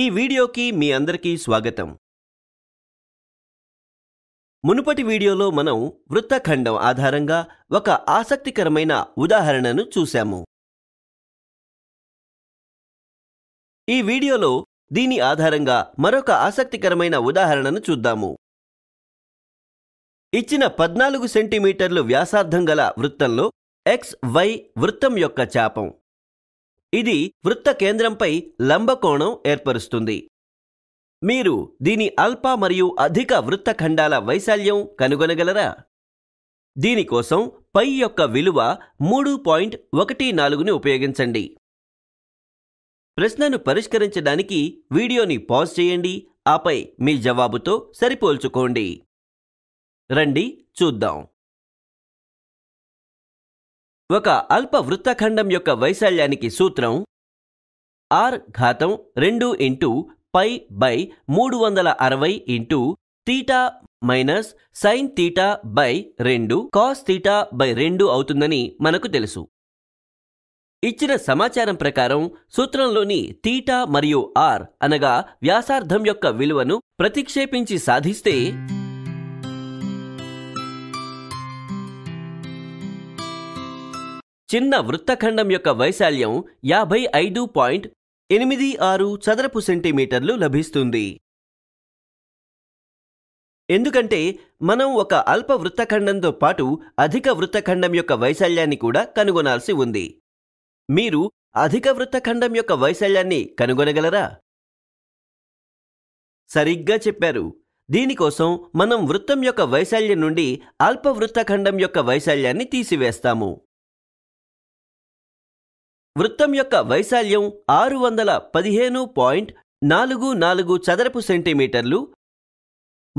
ఈ వీడియోకి మీ అందరికీ స్వాగతం మునుపటి వీడియోలో మనం వృత్తఖండం ఆధారంగా ఒక ఆసక్తికరమైన ఉదాహరణను చూశాము ఈ వీడియోలో దీని ఆధారంగా మరొక ఆసక్తికరమైన ఉదాహరణను చూద్దాము ఇచ్చిన పద్నాలుగు సెంటీమీటర్లు వ్యాసార్థం గల వృత్తంలో ఎక్స్ వై వృత్తం యొక్క చాపం ఇది వృత్త కేంద్రంపై లంబకోణం ఏర్పరుస్తుంది మీరు దీని అల్ప మరియు అధిక వృత్తఖండాల వైశాల్యం కనుగొనగలరా దీనికోసం పై యొక్క విలువ మూడు పాయింట్ ఒకటి నాలుగుని ఉపయోగించండి ప్రశ్నను పరిష్కరించడానికి వీడియోని పాజ్ చేయండి ఆపై మీ జవాబుతో సరిపోల్చుకోండి రండి చూద్దాం ఒక అల్ప వృత్తఖండం యొక్క వైశాల్యానికి సూత్రం ఆర్ ఘాతం రెండు ఇంటూ పై బై మూడు వందల అరవై into theta minus sine theta by రెండు కాస్ తీటా బై రెండు అవుతుందని మనకు తెలుసు ఇచ్చిన సమాచారం ప్రకారం సూత్రంలోని తీటా మరియు ఆర్ అనగా వ్యాసార్థం యొక్క విలువను ప్రతిక్షేపించి సాధిస్తే చిన్న వృత్తఖండం యొక్క వైశాల్యం యాభై ఐదు పాయింట్ ఎనిమిది ఆరు చదరపు సెంటీమీటర్లు లభిస్తుంది ఎందుకంటే మనం ఒక అల్ప వృత్తఖండంతో పాటు అధిక వృత్తఖండం యొక్క వైశాల్యాన్ని కూడా కనుగొనాల్సి ఉంది మీరు అధిక వృత్తఖండం యొక్క వైశాల్యాన్ని కనుగొనగలరా సరిగ్గా చెప్పారు దీనికోసం మనం వృత్తం యొక్క వైశాల్యం నుండి అల్ప వృత్తఖండం యొక్క వైశాల్యాన్ని తీసివేస్తాము వృత్తం యొక్క వైశాల్యం ఆరు వందల పదిహేను పాయింట్ నాలుగు నాలుగు చదరపు సెంటీమీటర్లు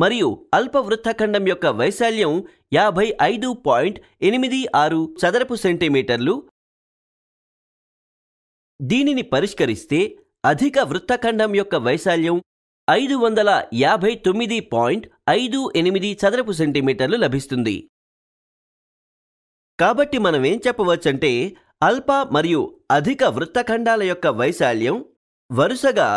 మరియు అల్పవృత్తఖండం యొక్క వైశాల్యం యాభై ఐదు పాయింట్ ఎనిమిది ఆరు చదరపు సెంటీమీటర్లు దీనిని పరిష్కరిస్తే అధిక వృత్తఖండం యొక్క వైశాల్యం ఐదు వందల యాభై తొమ్మిది పాయింట్ ఐదు ఎనిమిది చదరపు సెంటీమీటర్లు లభిస్తుంది కాబట్టి మనమేం చెప్పవచ్చంటే అల్ప మరియు అధిక వృత్తఖండాల యొక్క వైశాల్యం వరుసగా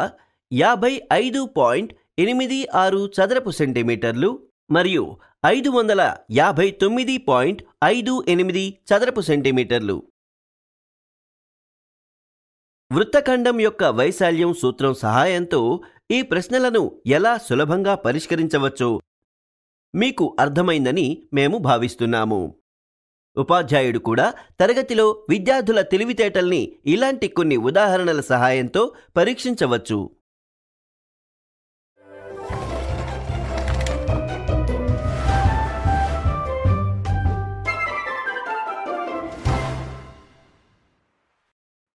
యాభై ఐదు పాయింట్ ఎనిమిది ఆరు చదరపు సెంటీమీటర్లు మరియు ఐదు వందల యాభై తొమ్మిది పాయింట్ ఐదు ఎనిమిది చదరపు సెంటీమీటర్లు వృత్తఖండం యొక్క వైశాల్యం సూత్రం సహాయంతో ఈ ప్రశ్నలను ఎలా సులభంగా పరిష్కరించవచ్చో మీకు అర్థమైందని మేము భావిస్తున్నాము ఉపాధ్యాయుడు కూడా తరగతిలో విద్యార్థుల తెలివితేటల్ని ఇలాంటి కొన్ని ఉదాహరణల సహాయంతో పరీక్షించవచ్చు